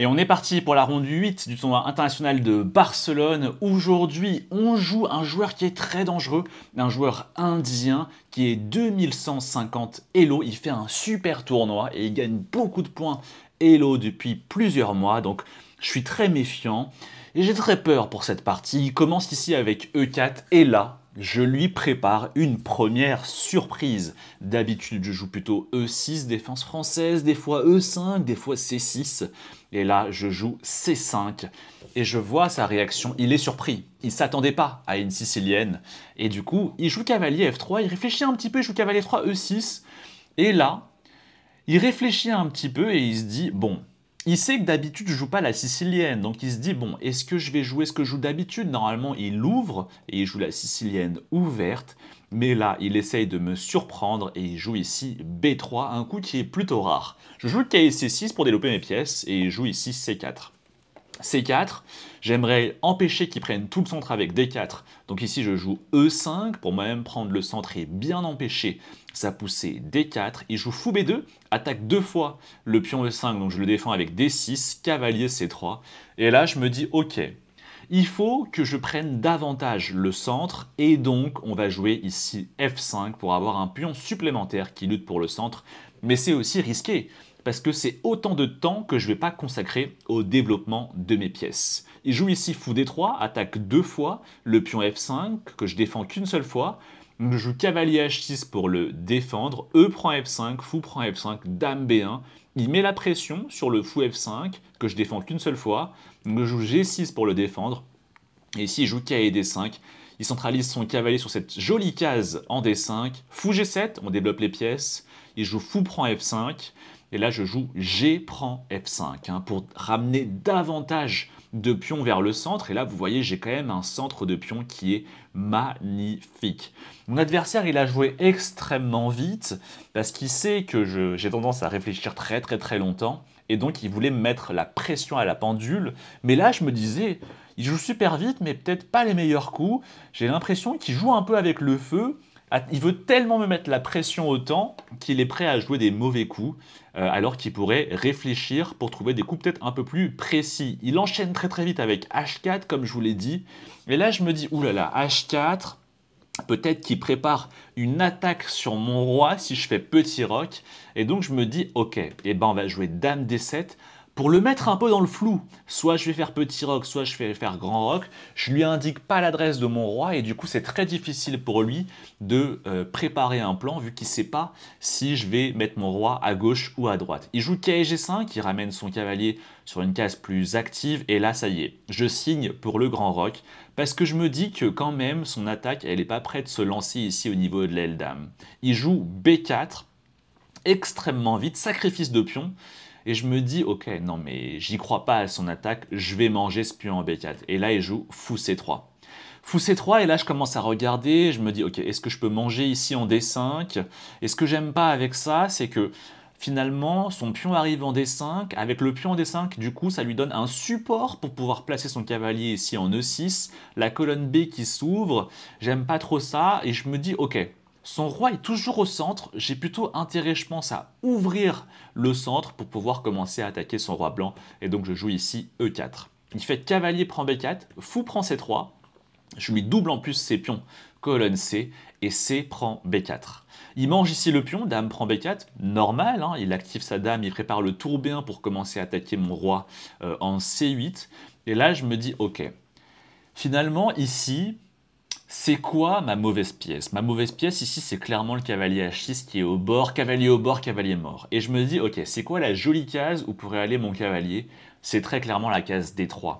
Et on est parti pour la ronde 8 du tournoi international de Barcelone. Aujourd'hui, on joue un joueur qui est très dangereux, un joueur indien qui est 2150 Elo. Il fait un super tournoi et il gagne beaucoup de points Elo depuis plusieurs mois. Donc, je suis très méfiant et j'ai très peur pour cette partie. Il commence ici avec E4 et là, je lui prépare une première surprise. D'habitude, je joue plutôt E6, défense française, des fois E5, des fois C6. Et là, je joue C5. Et je vois sa réaction, il est surpris. Il ne s'attendait pas à une sicilienne. Et du coup, il joue cavalier F3, il réfléchit un petit peu, il joue cavalier 3 E6. Et là, il réfléchit un petit peu et il se dit, bon, il sait que d'habitude, je joue pas la sicilienne, donc il se dit, bon, est-ce que je vais jouer ce que je joue d'habitude Normalement, il ouvre et il joue la sicilienne ouverte. Mais là, il essaye de me surprendre et il joue ici B3, un coup qui est plutôt rare. Je joue KC6 pour développer mes pièces et il joue ici C4. C4, J'aimerais empêcher qu'il prenne tout le centre avec D4. Donc ici, je joue E5 pour moi-même prendre le centre et bien empêcher sa poussée D4. Il joue fou B2, attaque deux fois le pion E5, donc je le défends avec D6, cavalier C3. Et là, je me dis, ok, il faut que je prenne davantage le centre et donc on va jouer ici F5 pour avoir un pion supplémentaire qui lutte pour le centre. Mais c'est aussi risqué parce que c'est autant de temps que je ne vais pas consacrer au développement de mes pièces. Il joue ici fou d3, attaque deux fois, le pion f5 que je défends qu'une seule fois, je joue cavalier h6 pour le défendre, e prend f5, fou prend f5, dame b1, il met la pression sur le fou f5 que je défends qu'une seule fois, je joue g6 pour le défendre, et ici il joue et d5, il centralise son cavalier sur cette jolie case en D5. Fou G7, on développe les pièces. Il joue fou prend F5. Et là, je joue G prend F5 hein, pour ramener davantage de pions vers le centre. Et là, vous voyez, j'ai quand même un centre de pions qui est magnifique. Mon adversaire, il a joué extrêmement vite parce qu'il sait que j'ai tendance à réfléchir très très très longtemps. Et donc, il voulait mettre la pression à la pendule. Mais là, je me disais, il joue super vite, mais peut-être pas les meilleurs coups. J'ai l'impression qu'il joue un peu avec le feu. Ah, il veut tellement me mettre la pression autant qu'il est prêt à jouer des mauvais coups, euh, alors qu'il pourrait réfléchir pour trouver des coups peut-être un peu plus précis. Il enchaîne très très vite avec H4, comme je vous l'ai dit. Et là, je me dis, oulala, H4, peut-être qu'il prépare une attaque sur mon roi si je fais petit rock. Et donc, je me dis, ok, et eh ben, on va jouer Dame D7. Pour le mettre un peu dans le flou, soit je vais faire petit rock, soit je vais faire grand rock, je lui indique pas l'adresse de mon roi et du coup c'est très difficile pour lui de euh, préparer un plan vu qu'il sait pas si je vais mettre mon roi à gauche ou à droite. Il joue kg 5 il ramène son cavalier sur une case plus active et là ça y est, je signe pour le grand rock parce que je me dis que quand même son attaque elle n'est pas prête de se lancer ici au niveau de l'aile dame. Il joue B4 extrêmement vite, sacrifice de pion et je me dis, ok, non mais j'y crois pas à son attaque, je vais manger ce pion en B4. Et là, il joue fou C3. Fou C3, et là je commence à regarder, je me dis, ok, est-ce que je peux manger ici en D5 Et ce que j'aime pas avec ça, c'est que finalement, son pion arrive en D5. Avec le pion en D5, du coup, ça lui donne un support pour pouvoir placer son cavalier ici en E6. La colonne B qui s'ouvre, j'aime pas trop ça. Et je me dis, ok, son roi est toujours au centre. J'ai plutôt intérêt, je pense, à ouvrir le centre pour pouvoir commencer à attaquer son roi blanc. Et donc, je joue ici E4. Il fait cavalier prend B4, fou prend C3. Je lui double en plus ses pions, colonne C, et C prend B4. Il mange ici le pion, dame prend B4, normal, hein, il active sa dame, il prépare le tour B1 pour commencer à attaquer mon roi euh, en C8. Et là, je me dis, ok, finalement, ici, c'est quoi ma mauvaise pièce Ma mauvaise pièce ici, c'est clairement le cavalier H6 qui est au bord, cavalier au bord, cavalier mort. Et je me dis, ok, c'est quoi la jolie case où pourrait aller mon cavalier C'est très clairement la case D3.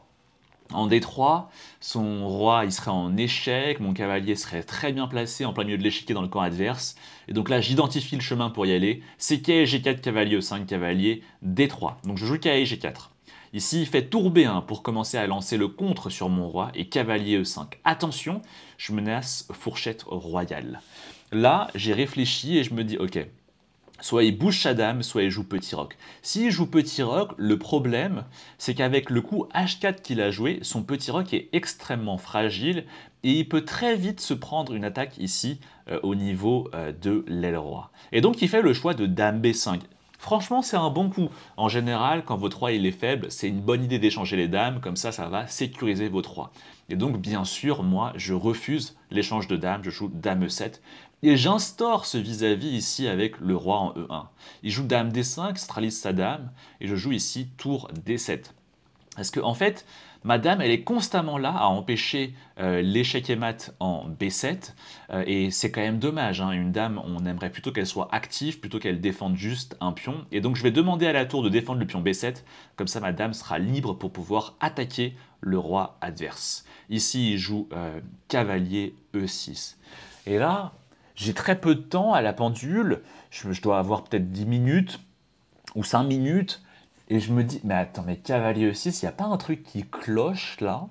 En D3, son roi il serait en échec, mon cavalier serait très bien placé en plein milieu de l'échiquier dans le camp adverse. Et donc là, j'identifie le chemin pour y aller. C'est kg G4, cavalier 5, cavalier D3. Donc je joue K G4. Ici, il fait tour B1 pour commencer à lancer le contre sur mon roi et cavalier E5. Attention, je menace fourchette royale. Là, j'ai réfléchi et je me dis, ok, soit il bouge sa dame, soit il joue petit roc. S'il joue petit roc, le problème, c'est qu'avec le coup H4 qu'il a joué, son petit roc est extrêmement fragile et il peut très vite se prendre une attaque ici euh, au niveau euh, de l'aile roi. Et donc il fait le choix de dame B5. Franchement, c'est un bon coup. En général, quand vos roi il est faible, c'est une bonne idée d'échanger les dames, comme ça, ça va sécuriser vos trois Et donc, bien sûr, moi, je refuse l'échange de dames, je joue dame e7, et j'instaure ce vis-à-vis ici avec le roi en e1. Il joue dame d5, stralise sa dame, et je joue ici tour d7. Parce que, en fait, Madame, elle est constamment là à empêcher euh, l'échec et mat en B7, euh, et c'est quand même dommage. Hein. Une dame, on aimerait plutôt qu'elle soit active, plutôt qu'elle défende juste un pion. Et donc je vais demander à la tour de défendre le pion B7, comme ça Madame sera libre pour pouvoir attaquer le roi adverse. Ici, il joue euh, cavalier E6. Et là, j'ai très peu de temps à la pendule, je, je dois avoir peut-être 10 minutes ou 5 minutes et je me dis, mais attends, mais Cavalier e 6, il n'y a pas un truc qui cloche là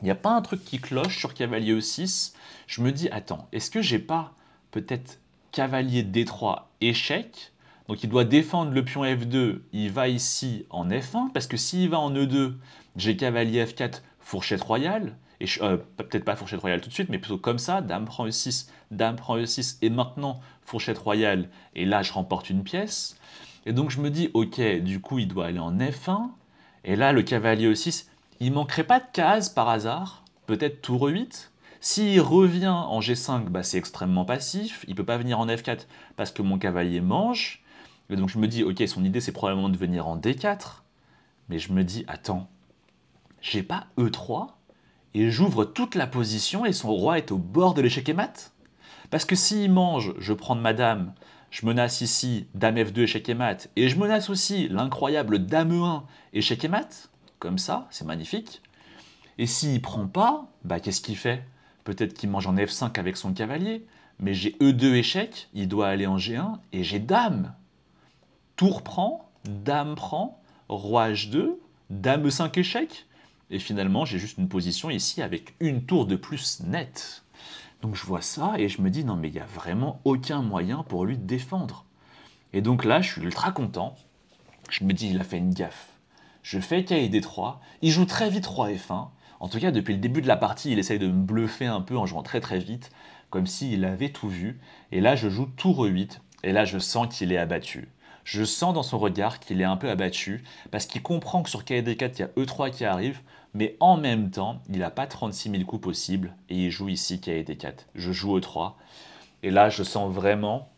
Il n'y a pas un truc qui cloche sur Cavalier e 6 Je me dis, attends, est-ce que j'ai pas peut-être Cavalier D3 échec donc il doit défendre le pion F2, il va ici en F1, parce que s'il va en E2, j'ai cavalier F4, fourchette royale, et euh, peut-être pas fourchette royale tout de suite, mais plutôt comme ça, dame prend E6, dame prend E6, et maintenant fourchette royale, et là je remporte une pièce. Et donc je me dis, ok, du coup il doit aller en F1. Et là, le cavalier E6, il manquerait pas de case par hasard Peut-être tour E8 S'il revient en G5, bah, c'est extrêmement passif. Il peut pas venir en F4 parce que mon cavalier mange. Et donc je me dis, ok, son idée c'est probablement de venir en D4. Mais je me dis, attends, j'ai pas E3 et j'ouvre toute la position et son roi est au bord de l'échec et mat. Parce que s'il mange, je prends de ma je menace ici Dame F2 échec et mat. Et je menace aussi l'incroyable Dame E1 échec et mat. Comme ça, c'est magnifique. Et s'il prend pas, bah qu'est-ce qu'il fait Peut-être qu'il mange en F5 avec son cavalier. Mais j'ai E2 échec, il doit aller en G1 et j'ai Dame. Tour prend, Dame prend, Roi H2, Dame E5 échec. Et finalement, j'ai juste une position ici avec une tour de plus nette. Donc je vois ça et je me dis non mais il n'y a vraiment aucun moyen pour lui défendre. Et donc là je suis ultra content. Je me dis il a fait une gaffe. Je fais KD3. Il joue très vite 3 F1. En tout cas depuis le début de la partie il essaye de me bluffer un peu en jouant très très vite. Comme s'il avait tout vu. Et là je joue tour 8. Et là je sens qu'il est abattu. Je sens dans son regard qu'il est un peu abattu parce qu'il comprend que sur KD4, il y a E3 qui arrive, mais en même temps, il n'a pas 36 000 coups possibles et il joue ici KD4. Je joue E3 et là, je sens vraiment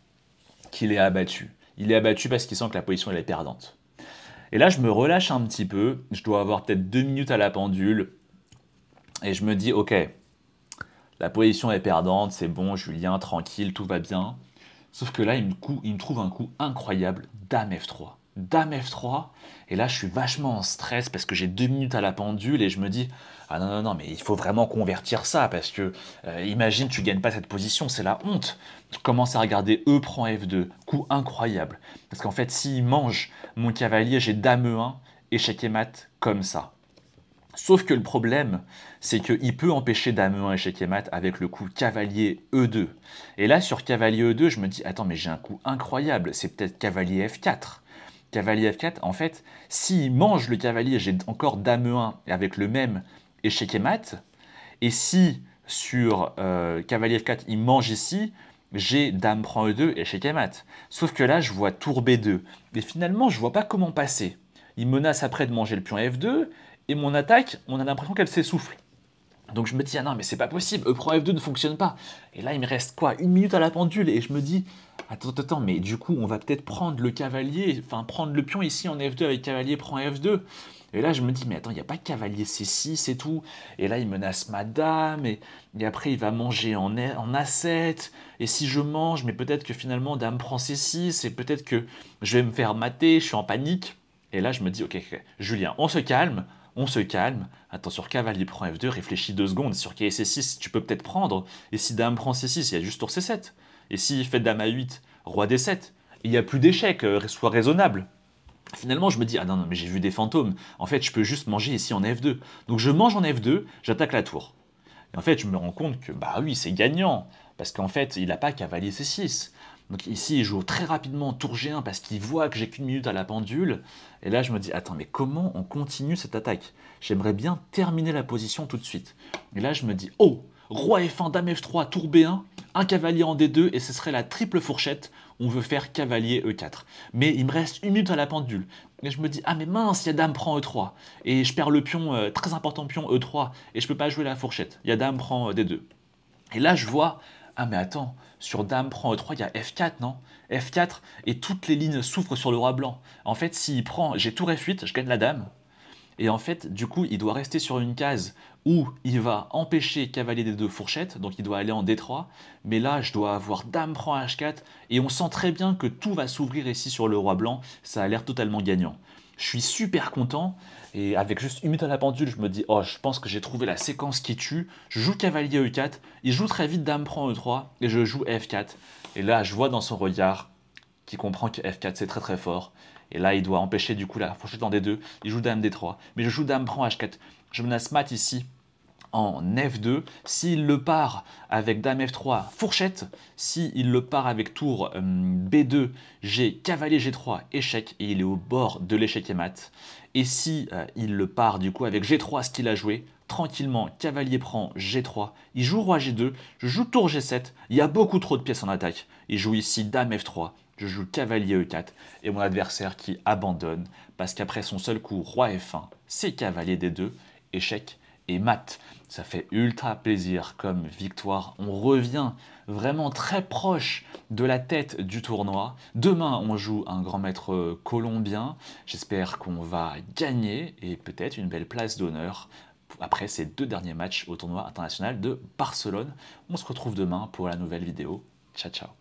qu'il est abattu. Il est abattu parce qu'il sent que la position est perdante. Et là, je me relâche un petit peu. Je dois avoir peut-être deux minutes à la pendule. Et je me dis, ok, la position est perdante, c'est bon, Julien, tranquille, tout va bien. Sauf que là, il me, trouve un coup incroyable, Dame F3. Dame F3, et là, je suis vachement en stress parce que j'ai deux minutes à la pendule et je me dis Ah non, non, non, mais il faut vraiment convertir ça parce que euh, imagine, tu gagnes pas cette position, c'est la honte. Je commence à regarder E prend F2, coup incroyable. Parce qu'en fait, s'il mange mon cavalier, j'ai Dame E1, échec et mat comme ça. Sauf que le problème, c'est qu'il peut empêcher Dame 1 échec et mat avec le coup cavalier E2. Et là, sur cavalier E2, je me dis, attends, mais j'ai un coup incroyable, c'est peut-être cavalier F4. Cavalier F4, en fait, s'il mange le cavalier, j'ai encore Dame 1 avec le même échec et mat. Et si sur euh, cavalier F4, il mange ici, j'ai Dame prend E2, échec et mat. Sauf que là, je vois tour B2. Mais finalement, je ne vois pas comment passer. Il menace après de manger le pion F2, et mon attaque, on a l'impression qu'elle s'essouffle. Donc je me dis, ah non, mais c'est pas possible, E prend F2 ne fonctionne pas. Et là, il me reste quoi Une minute à la pendule, et je me dis, attends, attends, mais du coup, on va peut-être prendre le cavalier, enfin prendre le pion ici en F2 avec cavalier prend F2. Et là, je me dis, mais attends, il n'y a pas cavalier C6 et tout. Et là, il menace madame, et, et après, il va manger en, en A7. Et si je mange, mais peut-être que finalement, dame prend C6, et peut-être que je vais me faire mater, je suis en panique. Et là, je me dis, ok, Julien, on se calme, on se calme. Attends, sur cavalier prend F2, réfléchis deux secondes. Sur K C6, tu peux peut-être prendre. Et si dame prend C6, il y a juste tour C7. Et si fait dame A8, roi D7, il n'y a plus d'échec, euh, soit sois raisonnable. Finalement, je me dis, ah non, non, mais j'ai vu des fantômes. En fait, je peux juste manger ici en F2. Donc je mange en F2, j'attaque la tour. Et en fait, je me rends compte que, bah oui, c'est gagnant. Parce qu'en fait, il n'a pas cavalier C6. Donc ici, il joue très rapidement tour G1 parce qu'il voit que j'ai qu'une minute à la pendule. Et là, je me dis, attends, mais comment on continue cette attaque J'aimerais bien terminer la position tout de suite. Et là, je me dis, oh, roi F1, dame F3, tour B1, un cavalier en D2, et ce serait la triple fourchette. On veut faire cavalier E4. Mais il me reste une minute à la pendule. Et je me dis, ah mais mince, Yadam y dame prend E3. Et je perds le pion, euh, très important pion E3, et je peux pas jouer la fourchette. Il y a dame prend euh, D2. Et là, je vois, ah mais attends, sur Dame prend E3, il y a F4, non F4, et toutes les lignes souffrent sur le roi blanc. En fait, s'il prend, j'ai tour F8, je gagne la Dame. Et en fait, du coup, il doit rester sur une case où il va empêcher cavalier des deux fourchettes, donc il doit aller en D3. Mais là, je dois avoir dame prend H4, et on sent très bien que tout va s'ouvrir ici sur le roi blanc, ça a l'air totalement gagnant je suis super content. Et avec juste une minute à la pendule, je me dis, oh, je pense que j'ai trouvé la séquence qui tue. Je joue cavalier E4, il joue très vite dame prend E3, et je joue F4. Et là, je vois dans son regard qu'il comprend que F4, c'est très très fort. Et là, il doit empêcher du coup la fourchette dans D2. Il joue dame D3, mais je joue dame prend H4. Je menace mat ici, en F2. S'il le part avec Dame F3, fourchette. S'il le part avec tour euh, B2, j'ai cavalier G3, échec, et il est au bord de l'échec et mat. Et si euh, il le part du coup avec G3, ce qu'il a joué, tranquillement, cavalier prend G3, il joue roi G2, je joue tour G7, il y a beaucoup trop de pièces en attaque, il joue ici dame F3, je joue cavalier E4, et mon adversaire qui abandonne, parce qu'après son seul coup roi F1, c'est cavalier D2, échec, et mat. Ça fait ultra plaisir comme victoire. On revient vraiment très proche de la tête du tournoi. Demain, on joue un grand maître colombien. J'espère qu'on va gagner et peut-être une belle place d'honneur après ces deux derniers matchs au tournoi international de Barcelone. On se retrouve demain pour la nouvelle vidéo. Ciao, ciao